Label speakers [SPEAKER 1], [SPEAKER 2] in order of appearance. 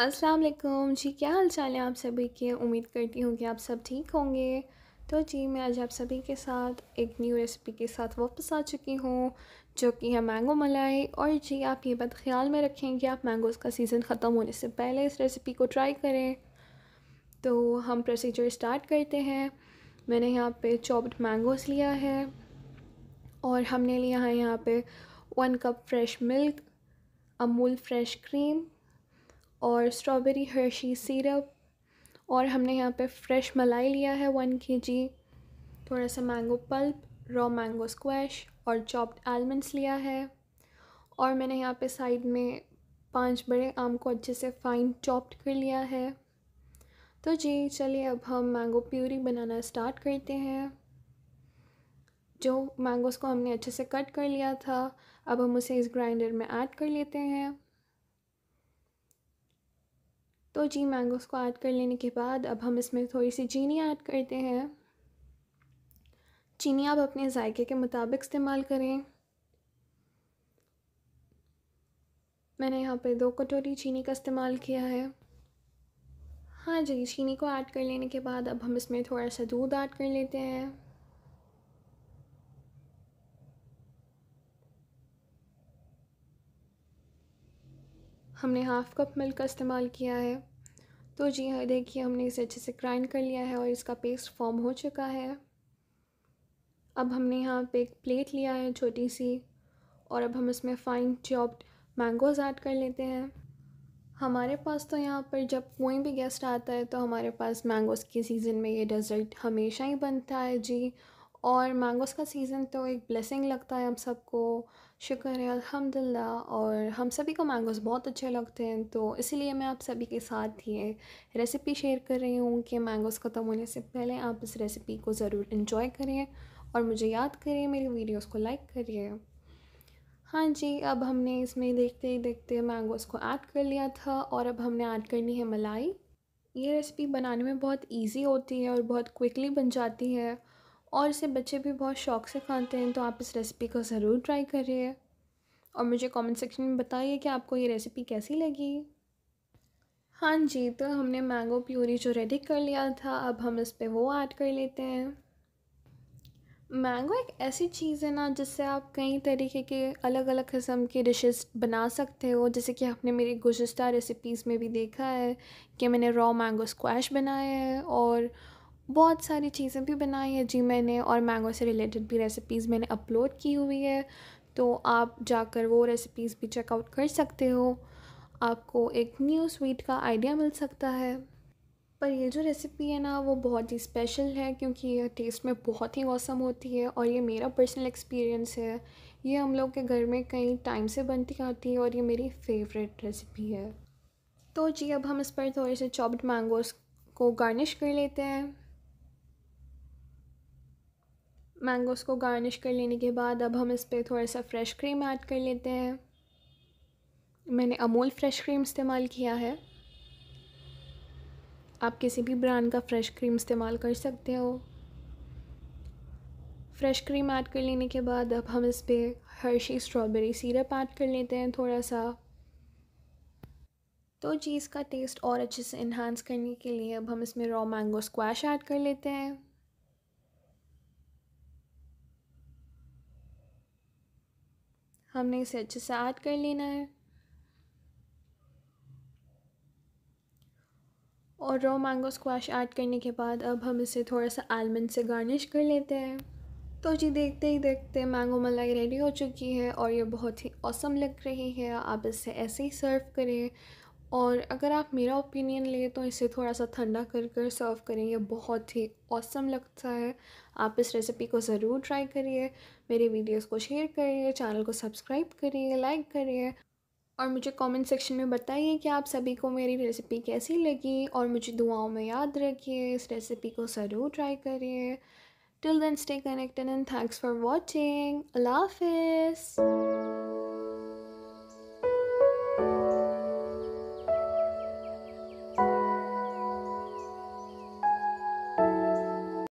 [SPEAKER 1] अस्सलाम वालेकुम जी क्या हाल चाल है आप सभी के उम्मीद करती हूँ कि आप सब ठीक होंगे तो जी मैं आज आप सभी के साथ एक न्यू रेसिपी के साथ वापस आ चुकी हूँ जो कि है मैंगो मलाई और जी आप ये बात ख्याल में रखें कि आप मैंगोज़ का सीज़न ख़त्म होने से पहले इस रेसिपी को ट्राई करें तो हम प्रोसीजर स्टार्ट करते हैं मैंने यहाँ पे चॉप्ड मैंगोज़ लिया है और हमने लिया है यहाँ पे one cup fresh milk Amul fresh cream और स्ट्रॉबेरी हर्शी सिरप और हमने यहाँ पे फ्रेश मलाई लिया है वन के जी थोड़ा सा mango pulp raw mango squash और चॉप्ड आलमंड्स लिया है और मैंने यहाँ पे साइड में पांच बड़े आम को अच्छे से फाइन चॉप्ड कर लिया है तो जी चलिए अब हम मैंगो प्यूरी बनाना स्टार्ट करते हैं जो मैंगोज़ को हमने अच्छे से कट कर लिया था अब हम उसे इस ग्राइंडर में ऐड कर लेते हैं तो जी मैंगोस को ऐड कर लेने के बाद अब हम इसमें थोड़ी सी चीनी ऐड करते हैं चीनी आप अपने जायके के मुताबिक इस्तेमाल करें मैंने यहाँ पे दो कटोरी चीनी का इस्तेमाल किया है हाँ जी चीनी को ऐड कर लेने के बाद अब हम इसमें थोड़ा सा दूध ऐड कर लेते हैं हमने हाफ़ कप मिल्क का इस्तेमाल किया है तो जी हाँ देखिए हमने इसे अच्छे से ग्राइंड कर लिया है और इसका पेस्ट फॉर्म हो चुका है अब हमने यहाँ पे एक प्लेट लिया है छोटी सी और अब हम इसमें फ़ाइन चॉप्ड मैंगोज़ ऐड कर लेते हैं हमारे पास तो यहाँ पर जब कोई भी गेस्ट आता है तो हमारे पास मैंगोज़ की सीज़न में ये डेज़र्ट हमेशा ही बनता है जी और मैंगोस का सीज़न तो एक ब्लेसिंग लगता है हम सबको शुक्र है अल्हम्दुलिल्लाह और हम सभी को मैंगोस बहुत अच्छे लगते हैं तो इसीलिए मैं आप सभी के साथ ये रेसिपी शेयर कर रही हूँ कि मैंगोस ख़त्म होने से पहले आप इस रेसिपी को ज़रूर इन्जॉय करें और मुझे याद करिए मेरी वीडियोज़ को लाइक करिए हाँ जी अब हमने इसमें देखते ही देखते मैंगोस को ऐड कर लिया था और अब हमने ऐड करनी है मलाई ये रेसिपी बनाने में बहुत ईजी होती है और बहुत क्विकली बन जाती है और इसे बच्चे भी बहुत शौक से खाते हैं तो आप इस रेसिपी को ज़रूर ट्राई करिए और मुझे कमेंट सेक्शन में बताइए कि आपको ये रेसिपी कैसी लगी हाँ जी तो हमने मैंगो प्यूरी जो रेडी कर लिया था अब हम इस पर वो ऐड कर लेते हैं मैंगो एक ऐसी चीज़ है ना जिससे आप कई तरीके के अलग अलग किस्म के डिशेस बना सकते हो जैसे कि आपने मेरी गुजशत रेसिपीज़ में भी देखा है कि मैंने रॉ मैंगो स्क्वैश बनाया है और बहुत सारी चीज़ें भी बनाई है जी मैंने और मैंगो से रिलेटेड भी रेसिपीज़ मैंने अपलोड की हुई है तो आप जाकर वो रेसिपीज़ भी चेकआउट कर सकते हो आपको एक न्यू स्वीट का आइडिया मिल सकता है पर ये जो रेसिपी है ना वो बहुत ही स्पेशल है क्योंकि ये टेस्ट में बहुत ही मौसम होती है और ये मेरा पर्सनल एक्सपीरियंस है ये हम लोग के घर में कई टाइम से बनती आती है और ये मेरी फेवरेट रेसिपी है तो जी अब हम इस पर थोड़े से चॉप्ड मैंगोज़ को गार्निश कर लेते हैं मैंगोस को गार्निश कर लेने के बाद अब हम इस पर थोड़ा सा फ्रेश क्रीम ऐड कर लेते हैं मैंने अमूल फ्रेश क्रीम इस्तेमाल किया है आप किसी भी ब्रांड का फ्रेश क्रीम इस्तेमाल कर सकते हो फ्रेश क्रीम ऐड कर लेने के बाद अब हम इस पर हर्शी स्ट्रॉबेरी सीरप ऐड कर लेते हैं थोड़ा सा तो चीज़ का टेस्ट और अच्छे से इन्हांस करने के लिए अब हम इसमें रॉ मैंगो स्क्वैश ऐड कर लेते हैं हमने इसे अच्छे से ऐड कर लेना है और रॉ मैंगो स्क्वाश ऐड करने के बाद अब हम इसे थोड़ा सा आलमंड से गार्निश कर लेते हैं तो जी देखते ही देखते मैंगो मलाई रेडी हो चुकी है और ये बहुत ही औसम लग रही है आप इसे ऐसे ही सर्व करें और अगर आप मेरा ओपिनियन लें तो इसे थोड़ा सा ठंडा कर कर सर्व करेंगे बहुत ही औसम लगता है आप इस रेसिपी को ज़रूर ट्राई करिए मेरे वीडियोस को शेयर करिए चैनल को सब्सक्राइब करिए लाइक करिए और मुझे कमेंट सेक्शन में बताइए कि आप सभी को मेरी रेसिपी कैसी लगी और मुझे दुआओं में याद रखिए इस रेसिपी को ज़रूर ट्राई करिए till then stay connected and thanks for watching अल्लाह हाफिज़